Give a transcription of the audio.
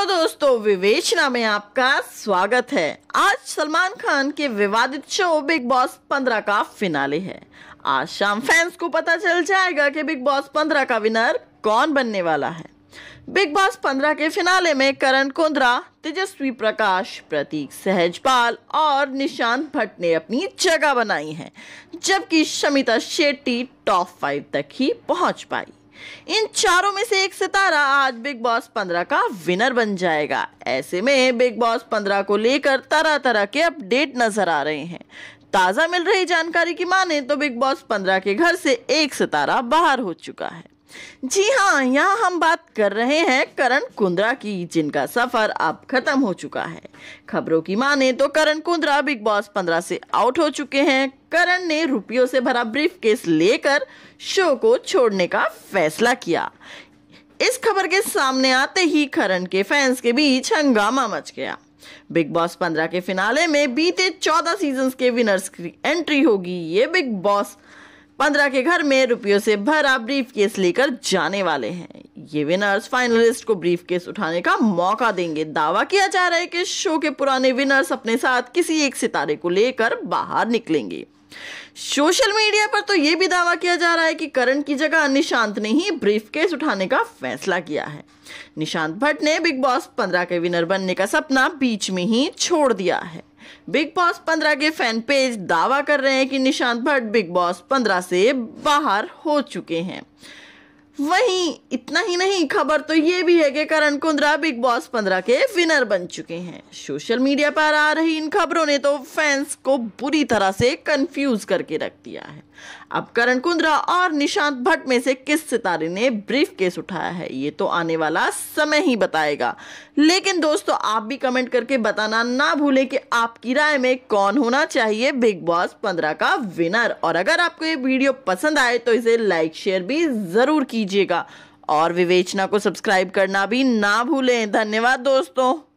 hello दोस्तों विवेचना में आपका स्वागत है आज सलमान खान के विवादित शो बिग बॉस पंद्रह का फिनाले है आज शाम फैंस को पता चल जाएगा कि बिग बॉस पंद्रह का विनर कौन बनने वाला है बिग बॉस पंद्रह के फिनाले में करण कुंद्रा तेजस्वी प्रकाश प्रतीक सहजपाल और निशांत भट्ट ने अपनी जगह बनाई है जबकि शमिता शेट्टी टॉप फाइव तक ही पहुंच पाई इन चारों में से एक सितारा आज बिग बॉस पंद्रह का विनर बन जाएगा ऐसे में बिग बॉस पंद्रह को लेकर तरह तरह के अपडेट नजर आ रहे हैं ताज़ा मिल रही जानकारी की माने तो बिग बॉस पंद्रह के घर से एक सितारा बाहर हो चुका है जी हाँ यहाँ हम बात कर रहे हैं करण कुंद्रा की जिनका सफर अब खत्म हो चुका है खबरों की माने तो करण कुंद्रा बिग बॉस पंद्रह से आउट हो चुके हैं करण ने रुपयों से भरा ब्रीफ केस लेकर शो को छोड़ने का फैसला किया इस खबर के सामने आते ही करण के फैंस के बीच हंगामा मच गया बिग बॉस पंद्रह के फिनाले में बीते चौदह सीजन के विनर्स की एंट्री होगी ये बिग बॉस पंद्रह के घर में रुपयों से भरा ब्रीफ केस लेकर जाने वाले हैं ये विनर्स फाइनलिस्ट को ब्रीफ केस उठाने का मौका देंगे दावा किया जा रहा है कि शो के पुराने विनर्स अपने साथ किसी एक सितारे को लेकर बाहर निकलेंगे सोशल मीडिया पर तो ये भी दावा किया जा रहा है कि करण की जगह निशांत ने ही ब्रीफ केस उठाने का फैसला किया है निशांत भट्ट ने बिग बॉस पंद्रह के विनर बनने का सपना बीच में ही छोड़ दिया है बिग बॉस पंद्रह के फैन पेज दावा कर रहे हैं कि निशांत भट्ट बिग बॉस पंद्रह से बाहर हो चुके हैं वहीं इतना ही नहीं खबर तो ये भी है कि करण कुंद्रा बिग बॉस पंद्रह के विनर बन चुके हैं सोशल मीडिया पर आ रही इन खबरों ने तो फैंस को बुरी तरह से कंफ्यूज करके रख दिया है अब करण कुंद्रा और निशांत भट्ट में से किस सितारे ने ब्रीफ केस उठाया है ये तो आने वाला समय ही बताएगा लेकिन दोस्तों आप भी कमेंट करके बताना ना भूलें कि आपकी राय में कौन होना चाहिए बिग बॉस पंद्रह का विनर और अगर आपको ये वीडियो पसंद आए तो इसे लाइक शेयर भी जरूर कीजिए कीजिएगा और विवेचना को सब्सक्राइब करना भी ना भूलें धन्यवाद दोस्तों